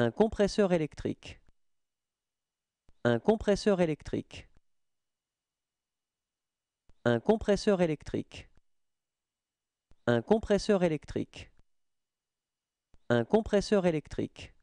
Un compresseur électrique. Un compresseur électrique. Un compresseur électrique. Un compresseur électrique. Un compresseur électrique.